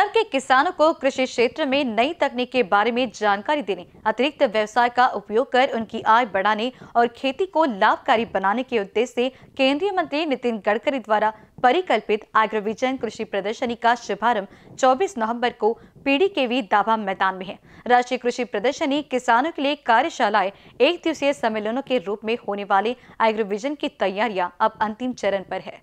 सरकार के किसानों को कृषि क्षेत्र में नई तकनीक के बारे में जानकारी देने अतिरिक्त व्यवसाय का उपयोग कर उनकी आय बढ़ाने और खेती को लाभकारी बनाने के उद्देश्य से केंद्रीय मंत्री नितिन गडकरी द्वारा परिकल्पित एग्रोविजन कृषि प्रदर्शनी का शुभारंभ 24 नवंबर को पीडी के वी दाभा मैदान में है राष्ट्रीय कृषि प्रदर्शनी किसानों के लिए कार्यशालाएं एक दिवसीय सम्मेलनों के रूप में होने वाले एग्रोविजन की तैयारियां अब अंतिम चरण पर है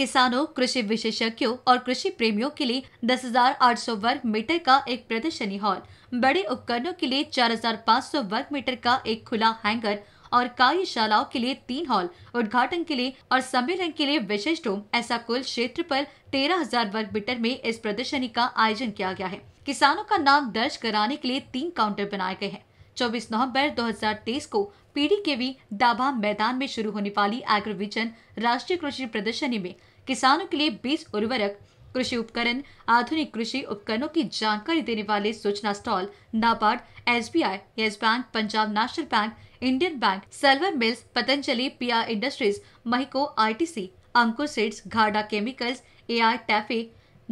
किसानों कृषि विशेषज्ञों और कृषि प्रेमियों के लिए 10,800 वर्ग मीटर का एक प्रदर्शनी हॉल बड़े उपकरणों के लिए 4,500 वर्ग मीटर का एक खुला हैंगर और कार्यशालाओं के लिए तीन हॉल उद्घाटन के लिए और सम्मेलन के लिए विशेष रूम ऐसा कुल क्षेत्र पर तेरह हजार वर्ग मीटर में इस प्रदर्शनी का आयोजन किया गया है किसानों का नाम दर्ज कराने के लिए तीन काउंटर बनाए गए हैं 24 नवंबर 2023 को पीडी के वी दाभा मैदान में शुरू होने वाली एग्रोविजन राष्ट्रीय कृषि प्रदर्शनी में किसानों के लिए बीज उर्वरक कृषि उपकरण आधुनिक कृषि उपकरणों की जानकारी देने वाले सूचना stall NABARD S B I yes bank Punjab national bank Indian bank सेल्वर मिल्स पतंजलि पिया इंडस्ट्रीज महिको सी अंकुर सीड्स घाडा केमिकल्स आई टैफे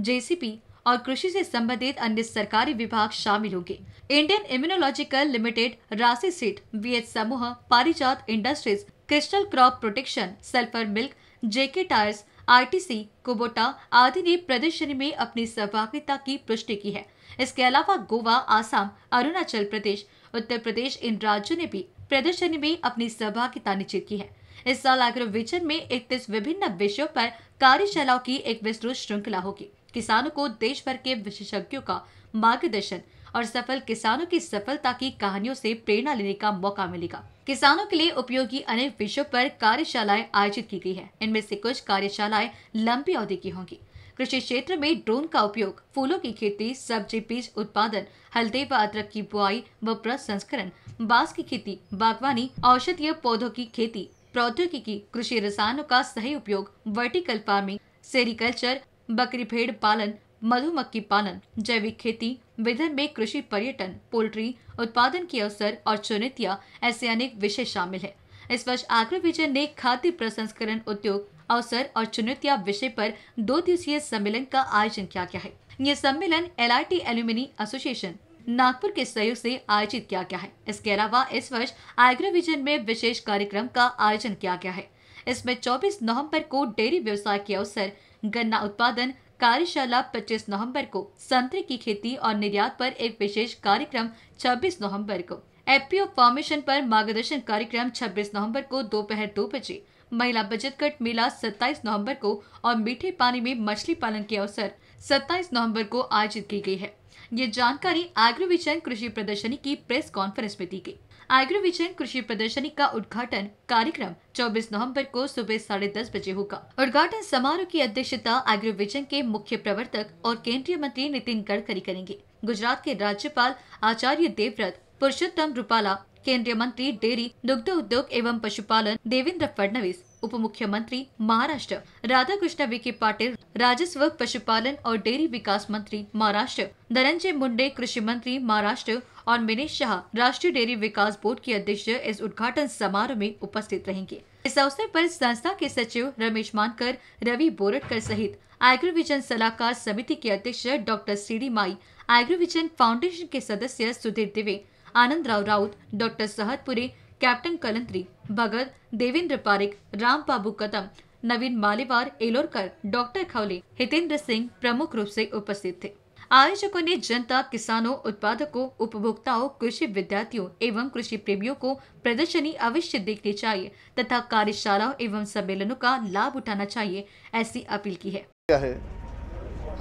जे सी पी और कृषि से संबंधित अन्य सरकारी विभाग शामिल होंगे इंडियन इम्यूनोलॉजिकल लिमिटेड राशि सीट एच समूह Parijat industries crystal crop protection sulphur milk JK tyres RTC Kubota आदि ने प्रदर्शनी में अपनी सहभागिता की पुष्टि की है इसके अलावा गोवा आसाम अरुणाचल प्रदेश उत्तर प्रदेश इन राज्यों ने भी प्रदर्शनी में अपनी सहभागिता निश्चित की है इस साल विजन में इकतीस विभिन्न विषयों पर कार्यशालाओं की एक विस्तृत श्रृंखला होगी किसानों को देश भर के विशेषज्ञों का मार्गदर्शन और सफल किसानों की सफलता की कहानियों से प्रेरणा लेने का मौका मिलेगा किसानों के लिए उपयोगी अनेक विषयों पर कार्यशालाएं आयोजित की गई है इनमें से कुछ कार्यशालाएं लंबी अवधि की होंगी कृषि क्षेत्र में ड्रोन का उपयोग फूलों की खेती सब्जी बीज उत्पादन हल्दी व अदरक की बुआई व प्रसंस्करण बांस की खेती बागवानी औषधीय पौधों की खेती प्रौद्योगिकी कृषि रसायनों का सही उपयोग वर्टिकल फार्मिंग सेरिकल्चर बकरी भेड़ पालन मधुमक्खी पालन जैविक खेती विधि में कृषि पर्यटन पोल्ट्री उत्पादन के अवसर और चुनौतियां ऐसे अनेक विषय शामिल है इस वर्ष आगरा विजय ने खाद्य प्रसंस्करण उद्योग अवसर और चुनौतियां विषय पर दो दिवसीय सम्मेलन का आयोजन किया गया है ये सम्मेलन L I T alumni association Nagpur के सहयोग से आयोजित किया गया है इसके अलावा इस वर्ष आगरा विजन में विशेष कार्यक्रम का आयोजन किया गया है इसमें 24 नवंबर को डेयरी व्यवसाय के अवसर गन्ना उत्पादन कार्यशाला 25 नवंबर को संतरे की खेती और निर्यात पर एक विशेष कार्यक्रम 26 नवंबर को एपीओ फॉर्मेशन पर मार्गदर्शन कार्यक्रम 26 नवंबर को दोपहर दो बजे महिला बचत कट मेला 27 नवंबर को और मीठे पानी में मछली पालन के अवसर 27 नवंबर को आयोजित की गई है ये जानकारी एग्रोविजन कृषि प्रदर्शनी की प्रेस कॉन्फ्रेंस में दी गई एग्रोविजन विजन कृषि प्रदर्शनी का उद्घाटन कार्यक्रम 24 नवंबर को सुबह साढ़े दस बजे होगा उद्घाटन समारोह की अध्यक्षता एग्रो विजन के मुख्य प्रवर्तक और केंद्रीय मंत्री नितिन गडकरी करेंगे गुजरात के राज्यपाल आचार्य देवव्रत पुरुषोत्तम रूपाला केंद्रीय मंत्री डेयरी दुग्ध उद्योग एवं पशुपालन देवेंद्र फडणवीस उप मुख्यमंत्री महाराष्ट्र राधा कृष्ण विखे पाटिल राजस्व पशुपालन और डेयरी विकास मंत्री महाराष्ट्र धनंजय मुंडे कृषि मंत्री महाराष्ट्र और मिनेश शाह राष्ट्रीय डेयरी विकास बोर्ड के अध्यक्ष इस उद्घाटन समारोह में उपस्थित रहेंगे इस अवसर पर संस्था के सचिव रमेश मानकर रवि बोरटकर सहित एग्रोविजन सलाहकार समिति के अध्यक्ष doctor CD Mayee Agrovision foundation के सदस्य Sudhir Dive Anand Rao Raut doctor Sahadpure captain Kalantri Bhagat Devendra Parik Ram Babu Kadam Naveen Maliwar Elorkar doctor Khawale Hitendra Singh प्रमुख रूप से उपस्थित थे आयोजकों ने जनता किसानों उत्पादकों उपभोक्ताओं कृषि विद्यार्थियों एवं कृषि प्रेमियों को प्रदर्शनी अवश्य देखनी चाहिए तथा कार्यशालाओं एवं सम्मेलनों का लाभ उठाना चाहिए ऐसी अपील की है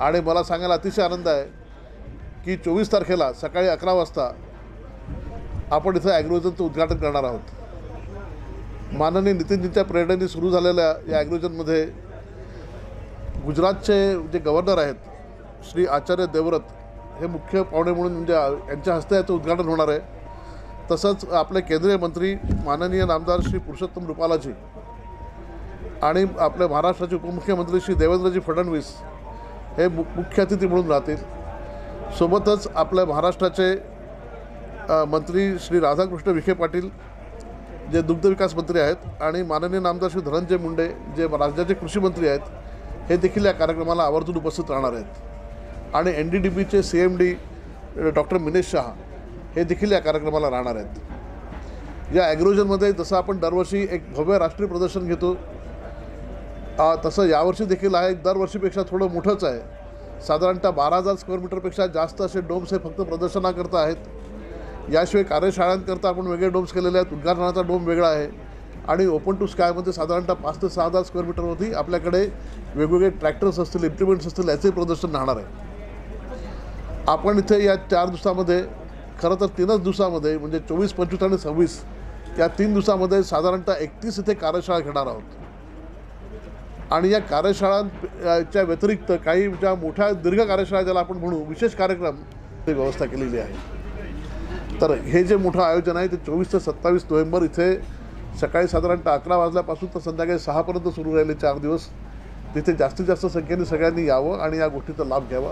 आणि मला अतिशय आनंद है कि चौबीस तारखेला सका अक्राजता वाजता आपण इथं ॲग्रोजनचं उद्घाटन करना आहोत माननीय नितीनजींच्या प्रेरणेने सुरू झालेल्या या ॲग्रोजनमध्ये गुजरातचे जे गव्हर्नर आहेत श्री आचार्य देवव्रत हे मुख्य पाहुणे म्हणून म्हणजे यांच्या हस्ते याचं उद्घाटन होणार आहे तसंच आपले केंद्रीय मंत्री माननीय नामदार श्री पुरुषोत्तम रुपालाजी आणि आपले महाराष्ट्राचे उपमुख्यमंत्री श्री देवेंद्रजी फडणवीस हे मु मुख्य अतिथी म्हणून राहतील सोबतच आपल्या महाराष्ट्राचे मंत्री श्री राधाकृष्ण विखे पाटील जे दुग्धविकास मंत्री आहेत आणि माननीय नामदार श्री धनंजय मुंडे जे राज्याचे कृषी मंत्री आहेत हे देखील या कार्यक्रमाला आवर्जून उपस्थित राहणार आहेत आणि एन डी डी पीचे C M D doctor Minesh Shaha हे देखील या कार्यक्रमाला राहणार आहेत या ॲग्रोजनमध्ये जसं आपण दरवर्षी एक भव्य राष्ट्रीय प्रदर्शन घेतो तसं यावर्षी देखील आहे दरवर्षीपेक्षा थोडं मोठंच आहे साधारणतः बारा हजार स्क्वेअर मीटरपेक्षा जास्त असे डोम्स हे फक्त प्रदर्शनाकरता आहेत याशिवाय कार्यशाळांकरता आपण वेगळे डोम्स केलेले आहेत उद्घाटनाचा डोम वेगळा आहे आणि ओपन टू स्कायमध्ये साधारणतः पाच ते सहा हजार स्क्वेअर मीटरवरती आपल्याकडे वेगवेगळे ट्रॅक्टर्स असतील इम्प्लिमेंट्स असतील याचे प्रदर्शन राहणार आहे आपण इथे या चार दिवसामध्ये खरं तर तीनच दिवसामध्ये म्हणजे चोवीस पंचवीस आणि सव्वीस या तीन दिवसामध्ये साधारणतः एकतीस इथे कार्यशाळा घेणार आहोत आणि या कार्यशाळांच्या व्यतिरिक्त काही ज्या मोठ्या दीर्घ कार्यशाळा ज्याला आपण म्हणू विशेष कार्यक्रम व्यवस्था केलेली आहे तर हे जे मोठं आयोजन आहे ते चोवीस ते सत्तावीस नोव्हेंबर इथे सकाळी साधारणतः अकरा वाजल्यापासून तर संध्याकाळी सहापर्यंत सुरू राहिले चार दिवस तिथे जास्तीत जास्त संख्येने सगळ्यांनी यावं आणि या गोष्टीचा लाभ घ्यावा